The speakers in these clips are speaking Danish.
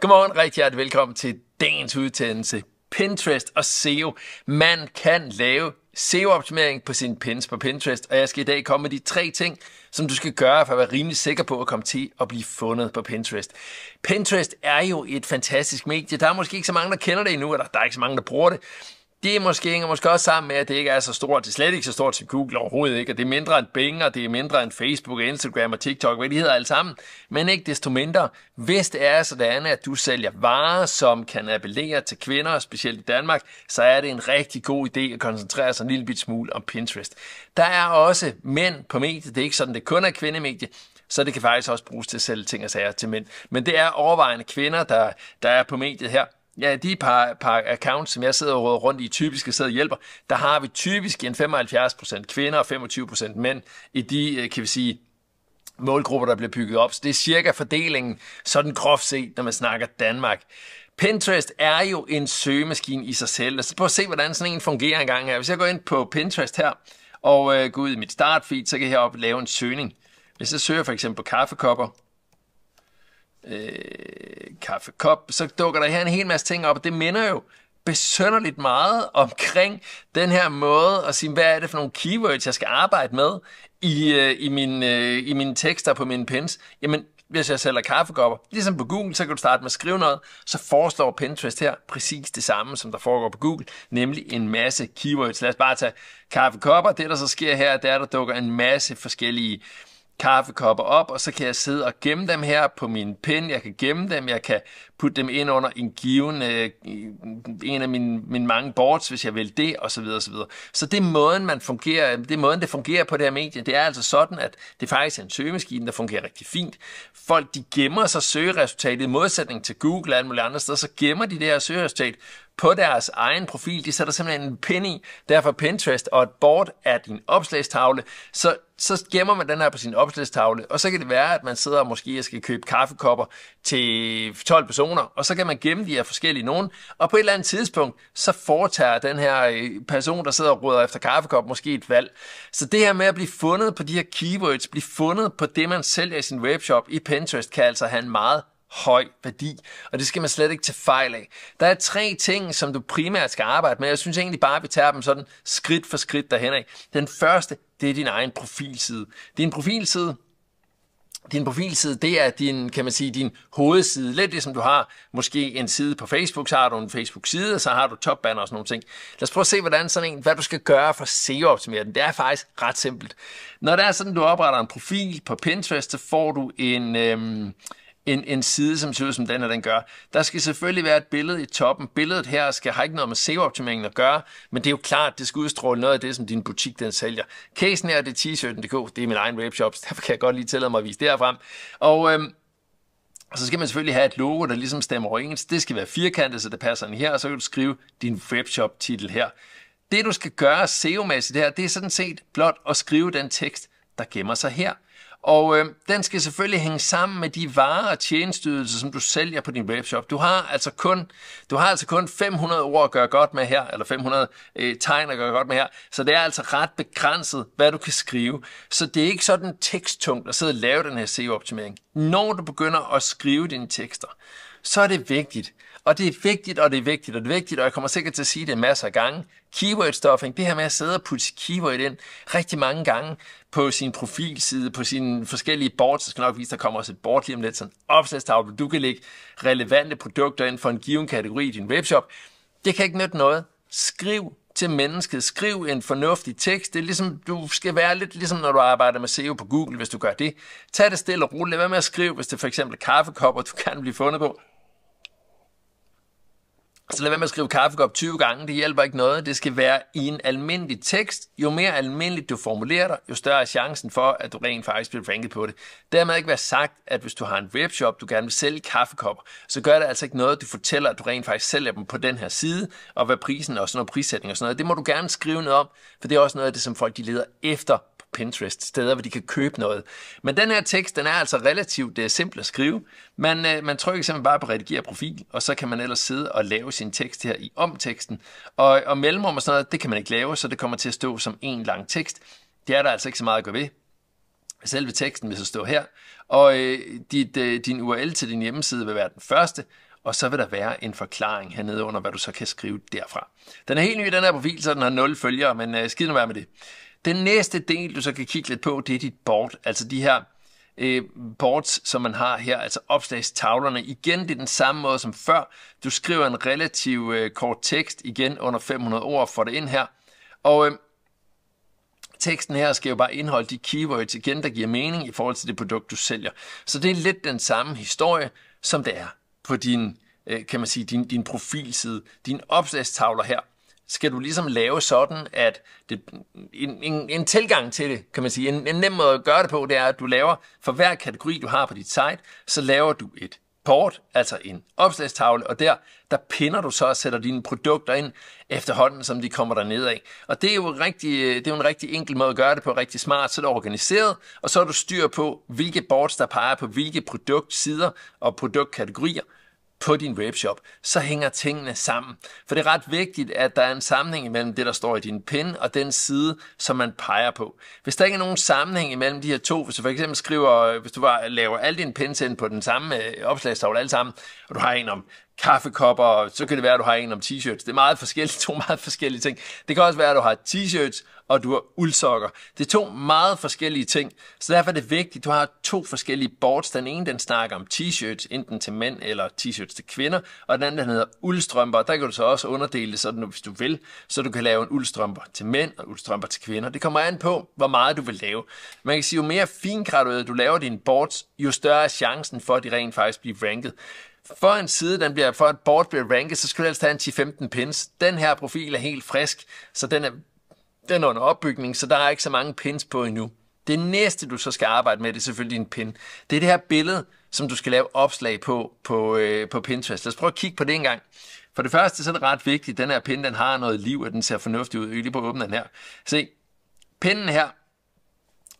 Godmorgen, rigtig hjertelig velkommen til dagens udsendelse. Pinterest og SEO. Man kan lave SEO-optimering på sine pins på Pinterest, og jeg skal i dag komme med de tre ting, som du skal gøre for at være rimelig sikker på at komme til at blive fundet på Pinterest. Pinterest er jo et fantastisk medie. Der er måske ikke så mange, der kender det endnu, eller der er ikke så mange, der bruger det. Det er måske, hænger måske også sammen med, at det ikke er så stort. Det er slet ikke så stort som Google overhovedet ikke. Og det er mindre end Bing, og det er mindre end Facebook, Instagram og TikTok, hvad de hedder alle sammen. Men ikke desto mindre, hvis det er sådan, at du sælger varer, som kan appellere til kvinder, specielt i Danmark, så er det en rigtig god idé at koncentrere sig en lille bit smule om Pinterest. Der er også mænd på mediet. Det er ikke sådan, det kun er kvindemedie så det kan faktisk også bruges til at sælge ting og sager til mænd. Men det er overvejende kvinder, der, der er på mediet her. Ja, de par, par accounts, som jeg sidder og råder rundt i, typisk jeg sidder og hjælper, der har vi typisk en 75% kvinder og 25% mænd i de, øh, kan vi sige, målgrupper, der bliver bygget op. Så det er cirka fordelingen, sådan groft set, når man snakker Danmark. Pinterest er jo en søgemaskine i sig selv. Lad os altså, prøve at se, hvordan sådan en fungerer engang her. Hvis jeg går ind på Pinterest her, og øh, går ud i mit startfeed, så kan jeg heroppe lave en søgning. Hvis jeg søger for eksempel på kaffekopper, øh, kaffekop, så dukker der her en hel masse ting op, og det minder jo besønderligt meget omkring den her måde at sige, hvad er det for nogle keywords, jeg skal arbejde med i, øh, i, min, øh, i mine tekster på mine pens. Jamen, hvis jeg sælger kaffekopper, ligesom på Google, så kan du starte med at skrive noget, så foreslår Pinterest her præcis det samme, som der foregår på Google, nemlig en masse keywords. Lad os bare tage kaffekopper. Det, der så sker her, det er, at der dukker en masse forskellige øh, kaffekopper op, og så kan jeg sidde og gemme dem her på min pen. Jeg kan gemme dem, jeg kan putte dem ind under en given, øh, en af mine, mine mange boards, hvis jeg vil det, osv. osv. Så det er måden, man fungerer, det er måden, det fungerer på det her medie. Det er altså sådan, at det faktisk er en søgemaskine, der fungerer rigtig fint. Folk, de gemmer sig søgeresultatet i modsætning til Google og alle mulige andre steder, så gemmer de det her søgeresultat, på deres egen profil. De sætter simpelthen en pin i, derfor Pinterest og et board er din opslagstavle. Så, så gemmer man den her på sin opslagstavle, og så kan det være, at man sidder og måske skal købe kaffekopper til 12 personer, og så kan man gemme de her forskellige nogen, og på et eller andet tidspunkt, så foretager den her øh, person, der sidder og råder efter kaffekop, måske et valg. Så det her med at blive fundet på de her keywords, blive fundet på det, man sælger i sin webshop i Pinterest, kan altså have en meget høj værdi, og det skal man slet ikke tage fejl af. Der er tre ting, som du primært skal arbejde med, jeg synes egentlig bare, at vi tager dem sådan skridt for skridt derhen af. Den første, det er din egen profilside. Din profilside, din profilside, det er din, kan man sige, din hovedside. Lidt ligesom du har måske en side på Facebook, så har du en Facebook-side, og så har du topbanner og sådan nogle ting. Lad os prøve at se, hvordan sådan en, hvad du skal gøre for SEO-optimere den. Det er faktisk ret simpelt. Når det er sådan, du opretter en profil på Pinterest, så får du en, øhm, en, en side, som ser ud som den, og den gør. Der skal selvfølgelig være et billede i toppen. Billedet her skal have ikke noget med SEO-optimeringen at gøre, men det er jo klart, det skal udstråle noget af det, som din butik den sælger. Casen her, det er t-shirten.dk, det er min egen webshop, derfor kan jeg godt lige tillade mig at vise det frem. Og øhm, og så skal man selvfølgelig have et logo, der ligesom stemmer overens. Det skal være firkantet, så det passer ind her, og så kan du skrive din webshop-titel her. Det, du skal gøre SEO-mæssigt her, det er sådan set blot at skrive den tekst, der gemmer sig her. Og øh, den skal selvfølgelig hænge sammen med de varer og tjenestydelser, som du sælger på din webshop. Du har altså kun, du har altså kun 500 ord at gøre godt med her, eller 500 øh, tegn at gøre godt med her. Så det er altså ret begrænset, hvad du kan skrive. Så det er ikke sådan teksttungt at sidde og lave den her SEO-optimering. Når du begynder at skrive dine tekster, så er det vigtigt, og det er vigtigt, og det er vigtigt, og det er vigtigt, og jeg kommer sikkert til at sige det masser af gange. Keyword stuffing, det her med at sidde og putte keyword ind rigtig mange gange på sin profilside, på sine forskellige boards, så skal nok vise, der kommer også et board lige om lidt, sådan en hvor du kan lægge relevante produkter ind for en given kategori i din webshop. Det kan ikke nytte noget. Skriv til mennesket. Skriv en fornuftig tekst. Det er ligesom, du skal være lidt ligesom, når du arbejder med SEO på Google, hvis du gør det. Tag det stille og roligt. Lad være med at skrive, hvis det for eksempel kaffekopper, du kan blive fundet på. Så altså, lad være med at skrive kaffekop 20 gange, det hjælper ikke noget. Det skal være i en almindelig tekst. Jo mere almindeligt du formulerer dig, jo større er chancen for, at du rent faktisk bliver ranket på det. Dermed ikke være sagt, at hvis du har en webshop, du gerne vil sælge kaffekopper, så gør det altså ikke noget, at du fortæller, at du rent faktisk sælger dem på den her side, og hvad prisen er, og sådan noget prissætning og sådan noget. Det må du gerne skrive noget om, for det er også noget af det, som folk de leder efter Pinterest, steder, hvor de kan købe noget. Men den her tekst, den er altså relativt uh, simpel at skrive. Man, uh, man trykker simpelthen bare på redigere profil, og så kan man ellers sidde og lave sin tekst her i omteksten. Og, og mellemrum og sådan noget, det kan man ikke lave, så det kommer til at stå som en lang tekst. Det er der altså ikke så meget at gøre ved. Selve teksten vil så stå her, og øh, dit, øh, din URL til din hjemmeside vil være den første, og så vil der være en forklaring hernede under, hvad du så kan skrive derfra. Den er helt ny, den her profil, så den har 0 følgere, men øh, skid nu være med det. Den næste del, du så kan kigge lidt på, det er dit board, altså de her øh, boards, som man har her, altså opslagstavlerne. Igen, det er den samme måde som før. Du skriver en relativ øh, kort tekst, igen under 500 ord, for det ind her. Og øh, teksten her skal jo bare indeholde de keywords igen, der giver mening i forhold til det produkt, du sælger. Så det er lidt den samme historie, som det er på din, øh, kan man sige, din, din profilside, din opslagstavler her skal du ligesom lave sådan, at det, en, en, en tilgang til det, kan man sige, en, en nem måde at gøre det på, det er, at du laver, for hver kategori, du har på dit site, så laver du et port, altså en opslagstavle, og der, der pinder du så og sætter dine produkter ind efterhånden, som de kommer ned af. Og det er, jo rigtig, det er jo en rigtig enkel måde at gøre det på, rigtig smart, så er det organiseret, og så er du styr på, hvilke boards, der peger på hvilke produktsider og produktkategorier, på din webshop, så hænger tingene sammen. For det er ret vigtigt, at der er en sammenhæng imellem det, der står i din pin, og den side, som man peger på. Hvis der ikke er nogen sammenhæng imellem de her to, hvis du for eksempel skriver, hvis du bare laver alle dine pins ind på den samme øh, opslagstavle alle sammen, og du har en om kaffekopper, så kan det være, at du har en om t-shirts. Det er meget forskelligt, to meget forskellige ting. Det kan også være, at du har t-shirts, og du har uldsokker. Det er to meget forskellige ting, så derfor er det vigtigt, at du har to forskellige boards. Den ene, den snakker om t-shirts, enten til mænd eller t-shirts til kvinder, og den anden, den hedder uldstrømper, der kan du så også underdele det sådan, hvis du vil, så du kan lave en uldstrømper til mænd og uldstrømper til kvinder. Det kommer an på, hvor meget du vil lave. Man kan sige, jo mere fingraduet du laver dine boards, jo større er chancen for, at de rent faktisk bliver ranket for en side, den bliver, for et board bliver ranket, så skal du helst have en 10-15 pins. Den her profil er helt frisk, så den er, den er under opbygning, så der er ikke så mange pins på endnu. Det næste, du så skal arbejde med, det er selvfølgelig en pin. Det er det her billede, som du skal lave opslag på på, øh, på Pinterest. Lad os prøve at kigge på det en gang. For det første, så er det ret vigtigt, at den her pin, den har noget liv, at den ser fornuftig ud. Jeg lige på at åbne den her. Se, pinden her,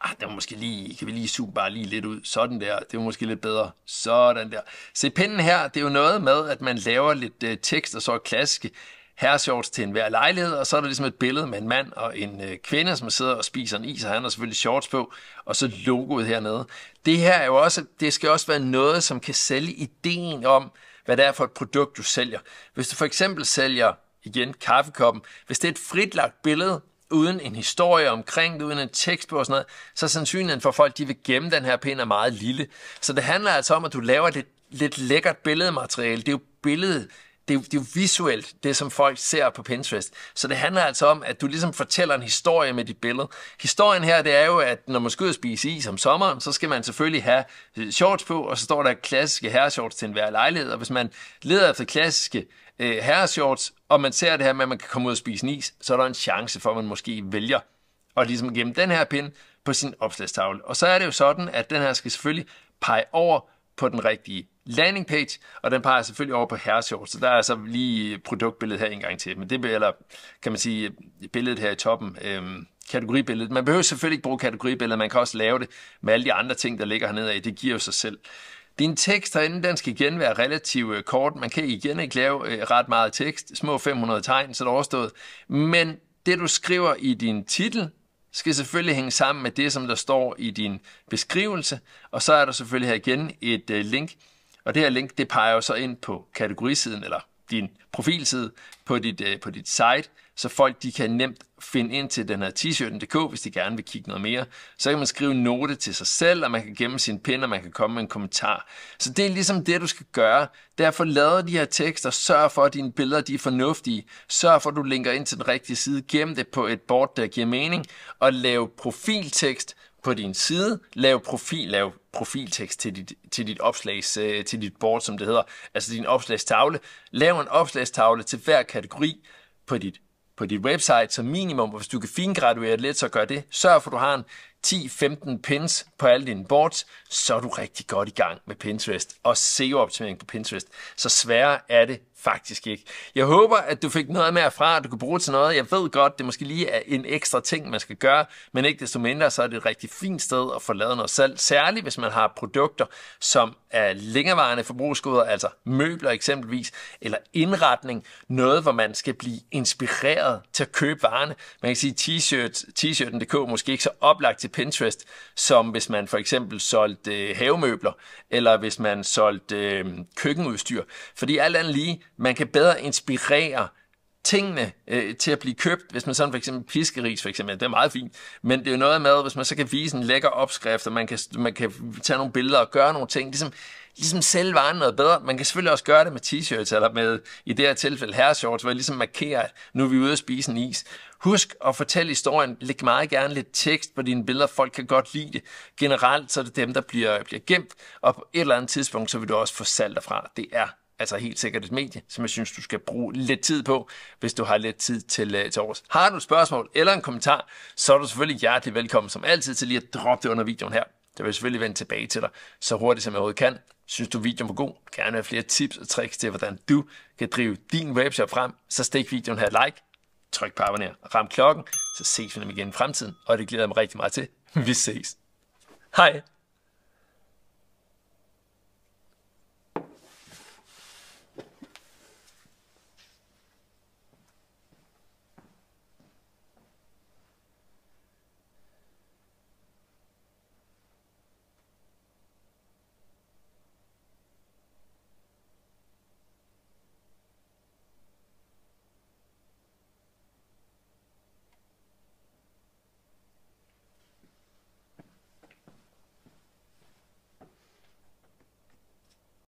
ah, det var måske lige, kan vi lige suge bare lige lidt ud, sådan der, det var måske lidt bedre, sådan der. Se, pinden her, det er jo noget med, at man laver lidt øh, tekst, og så klassiske herreshorts til enhver lejlighed, og så er der ligesom et billede med en mand og en øh, kvinde, som sidder og spiser en is, og han har selvfølgelig shorts på, og så logoet hernede. Det her er jo også, det skal også være noget, som kan sælge ideen om, hvad det er for et produkt, du sælger. Hvis du for eksempel sælger, igen, kaffekoppen, hvis det er et fritlagt billede, uden en historie omkring det, uden en tekst på og sådan noget, så sandsynligheden for folk, de vil gemme den her pind er meget lille. Så det handler altså om, at du laver lidt, lidt lækkert billedmateriale. Det er jo billedet det, er jo, det er jo visuelt, det som folk ser på Pinterest. Så det handler altså om, at du ligesom fortæller en historie med dit billede. Historien her, det er jo, at når man skal ud og spise is om sommeren, så skal man selvfølgelig have øh, shorts på, og så står der klassiske herreshorts til enhver lejlighed. Og hvis man leder efter klassiske øh, herreshorts, og man ser det her med, at man kan komme ud og spise en is, så er der en chance for, at man måske vælger og ligesom gemme den her pin på sin opslagstavle. Og så er det jo sådan, at den her skal selvfølgelig pege over på den rigtige landing page, og den peger selvfølgelig over på herreshorts, så der er altså lige produktbilledet her en gang til, men det eller kan man sige, billedet her i toppen, øhm, kategoribilledet. Man behøver selvfølgelig ikke bruge kategoribilledet, man kan også lave det med alle de andre ting, der ligger hernede af. Det giver jo sig selv. Din tekst herinde, den skal igen være relativt øh, kort. Man kan igen ikke lave øh, ret meget tekst, små 500 tegn, så det er overstået. Men det, du skriver i din titel, skal selvfølgelig hænge sammen med det, som der står i din beskrivelse, og så er der selvfølgelig her igen et øh, link, og det her link, det peger jo så ind på kategorisiden, eller din profilside, på dit, øh, på dit site, så folk de kan nemt finde ind til den her t-shirten.dk, hvis de gerne vil kigge noget mere. Så kan man skrive en note til sig selv, og man kan gemme sin pin, og man kan komme med en kommentar. Så det er ligesom det, du skal gøre. Derfor lader de her tekster, sørg for, at dine billeder de er fornuftige, sørg for, at du linker ind til den rigtige side, gem det på et board, der giver mening, og lav profiltekst, på din side, lav profil, lav profiltekst til dit, til dit opslags, øh, til dit board, som det hedder, altså din opslagstavle. Lav en opslagstavle til hver kategori på dit, på dit website som minimum, og hvis du kan fingraduere lidt, så gør det. Sørg for, at du har en 10-15 pins på alle dine boards, så er du rigtig godt i gang med Pinterest og SEO-optimering på Pinterest. Så sværere er det Faktisk ikke. Jeg håber, at du fik noget med fra, at du kan bruge til noget. Jeg ved godt, det måske lige er en ekstra ting, man skal gøre, men ikke desto mindre, så er det et rigtig fint sted at få lavet noget salg. Særligt, hvis man har produkter, som er længerevarende forbrugsgoder, altså møbler eksempelvis, eller indretning. Noget, hvor man skal blive inspireret til at købe varerne. Man kan sige, t-shirt, t-shirten.dk er måske ikke så oplagt til Pinterest, som hvis man for eksempel solgte øh, havemøbler, eller hvis man solgte øh, køkkenudstyr. Fordi alt andet lige, man kan bedre inspirere tingene øh, til at blive købt, hvis man sådan for eksempel piskeris for eksempel, det er meget fint, men det er jo noget med, hvis man så kan vise en lækker opskrift, og man kan, man kan tage nogle billeder og gøre nogle ting, ligesom, ligesom selv varen noget bedre. Man kan selvfølgelig også gøre det med t-shirts, eller med, i det her tilfælde, herreshorts, hvor jeg ligesom markerer, at nu er vi ude og spise en is. Husk at fortælle historien. Læg meget gerne lidt tekst på dine billeder. Folk kan godt lide det. Generelt så er det dem, der bliver, bliver gemt, og på et eller andet tidspunkt, så vil du også få salg derfra. Det er altså helt sikkert et medie, som jeg synes, du skal bruge lidt tid på, hvis du har lidt tid til, øh, til års. Har du et spørgsmål eller en kommentar, så er du selvfølgelig hjertelig velkommen som altid til lige at droppe det under videoen her. Det vil jeg selvfølgelig vende tilbage til dig så hurtigt som jeg overhovedet kan. Synes du videoen var god? Gerne have flere tips og tricks til, hvordan du kan drive din webshop frem. Så stik videoen her like, tryk på abonner og ram klokken, så ses vi dem igen i fremtiden. Og det glæder jeg mig rigtig meget til. Vi ses. Hej!